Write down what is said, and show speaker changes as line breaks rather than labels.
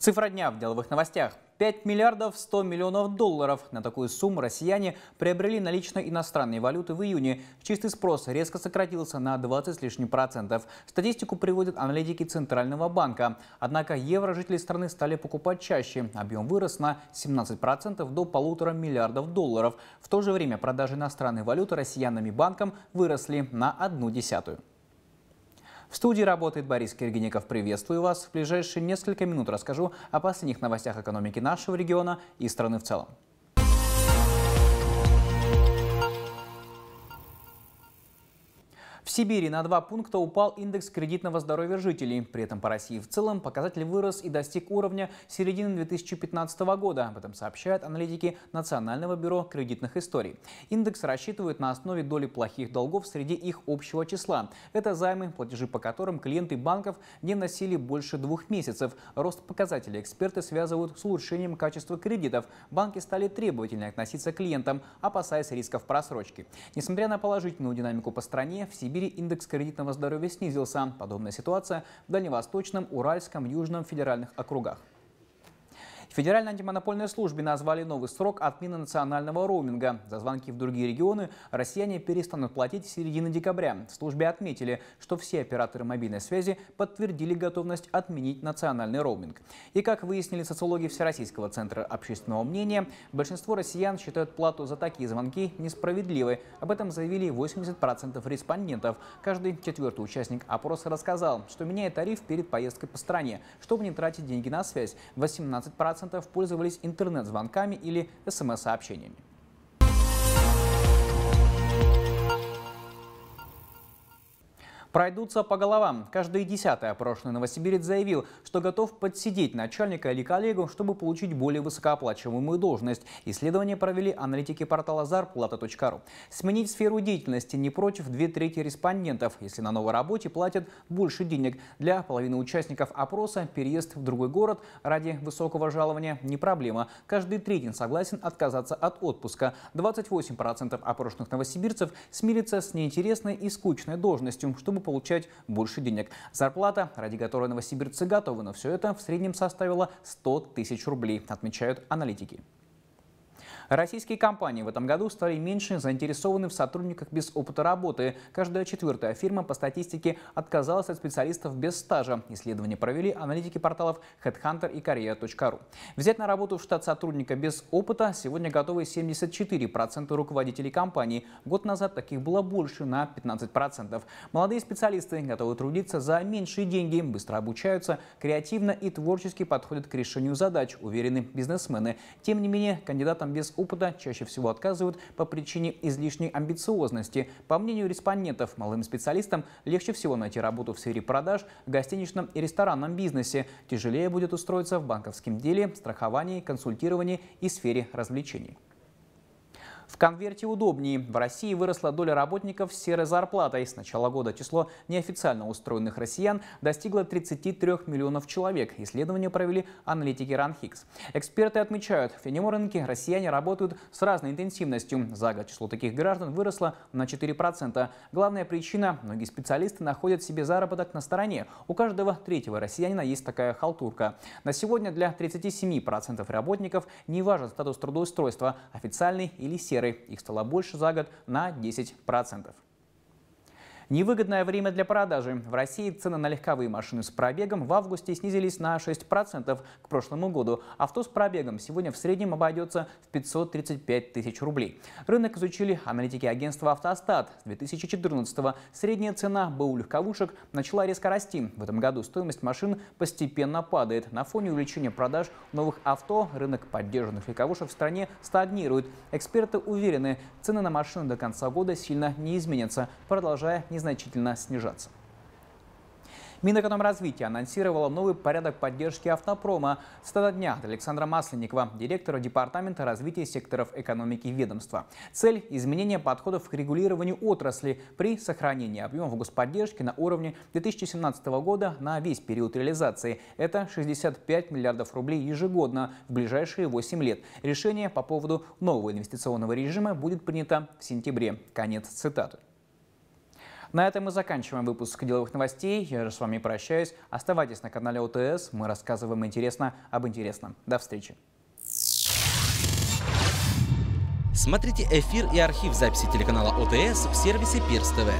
Цифра дня в деловых новостях. 5 миллиардов 100 миллионов долларов. На такую сумму россияне приобрели наличные иностранные валюты в июне. Чистый спрос резко сократился на 20 с лишним процентов. Статистику приводят аналитики Центрального банка. Однако евро жители страны стали покупать чаще. Объем вырос на 17 процентов до полутора миллиардов долларов. В то же время продажи иностранной валюты россиянами банкам выросли на одну десятую. В студии работает Борис Киргиников. Приветствую вас. В ближайшие несколько минут расскажу о последних новостях экономики нашего региона и страны в целом. В Сибири на два пункта упал индекс кредитного здоровья жителей. При этом по России в целом показатель вырос и достиг уровня середины 2015 года. Об этом сообщают аналитики Национального бюро кредитных историй. Индекс рассчитывают на основе доли плохих долгов среди их общего числа. Это займы, платежи по которым клиенты банков не носили больше двух месяцев. Рост показателей эксперты связывают с улучшением качества кредитов. Банки стали требовательно относиться к клиентам, опасаясь рисков просрочки. Несмотря на положительную динамику по стране, в Сибири Сибири индекс кредитного здоровья снизился. Подобная ситуация в Дальневосточном, Уральском, Южном федеральных округах. Федеральной антимонопольной службе назвали новый срок отмены национального роуминга. За звонки в другие регионы россияне перестанут платить с середины декабря. В службе отметили, что все операторы мобильной связи подтвердили готовность отменить национальный роуминг. И как выяснили социологи Всероссийского центра общественного мнения, большинство россиян считают плату за такие звонки несправедливой. Об этом заявили 80% респондентов. Каждый четвертый участник опроса рассказал, что меняет тариф перед поездкой по стране, чтобы не тратить деньги на связь. 18% процентов пользовались интернет-звонками или смс-сообщениями. пройдутся по головам. Каждый десятый опрошенный новосибирец заявил, что готов подсидеть начальника или коллегу, чтобы получить более высокооплачиваемую должность. Исследование провели аналитики портала зарплата.ру. Сменить сферу деятельности не против две трети респондентов, если на новой работе платят больше денег. Для половины участников опроса переезд в другой город ради высокого жалования не проблема. Каждый третий согласен отказаться от отпуска. 28% опрошенных новосибирцев смирятся с неинтересной и скучной должностью, чтобы чтобы получать больше денег. Зарплата, ради которой новосибирцы готовы на все это, в среднем составила 100 тысяч рублей, отмечают аналитики. Российские компании в этом году стали меньше заинтересованы в сотрудниках без опыта работы. Каждая четвертая фирма по статистике отказалась от специалистов без стажа. Исследование провели аналитики порталов HeadHunter и Korea.ru. Взять на работу в штат сотрудника без опыта сегодня готовы 74% руководителей компаний. Год назад таких было больше на 15%. Молодые специалисты готовы трудиться за меньшие деньги, быстро обучаются, креативно и творчески подходят к решению задач, уверены бизнесмены. Тем не менее, кандидатам без опыта чаще всего отказывают по причине излишней амбициозности. По мнению респондентов, малым специалистам легче всего найти работу в сфере продаж, гостиничном и ресторанном бизнесе. Тяжелее будет устроиться в банковском деле, страховании, консультировании и сфере развлечений. В конверте удобнее. В России выросла доля работников с серой зарплатой. С начала года число неофициально устроенных россиян достигло 33 миллионов человек. Исследование провели аналитики Ранхикс. Эксперты отмечают, в теневом рынке россияне работают с разной интенсивностью. За год число таких граждан выросло на 4%. Главная причина – многие специалисты находят себе заработок на стороне. У каждого третьего россиянина есть такая халтурка. На сегодня для 37% работников не важен статус трудоустройства – официальный или серый сферы. Их стало больше за год на 10%. Невыгодное время для продажи. В России цены на легковые машины с пробегом в августе снизились на 6% к прошлому году. Авто с пробегом сегодня в среднем обойдется в 535 тысяч рублей. Рынок изучили аналитики агентства «Автостат». С 2014 года средняя цена БУ легковушек начала резко расти. В этом году стоимость машин постепенно падает. На фоне увеличения продаж новых авто рынок поддержанных легковушек в стране стагнирует. Эксперты уверены, цены на машины до конца года сильно не изменятся, продолжая не незначительно снижаться. Минэкономразвитие анонсировало новый порядок поддержки автопрома. В 100 днях Александра Масленникова, директора Департамента развития секторов экономики ведомства. Цель – изменение подходов к регулированию отрасли при сохранении объемов господдержки на уровне 2017 года на весь период реализации. Это 65 миллиардов рублей ежегодно в ближайшие 8 лет. Решение по поводу нового инвестиционного режима будет принято в сентябре. Конец цитаты. На этом мы заканчиваем выпуск деловых новостей. Я же с вами прощаюсь. Оставайтесь на канале ОТС. Мы рассказываем интересно об интересном. До встречи. Смотрите эфир и архив записи телеканала ОТС в сервисе Пирс ТВ.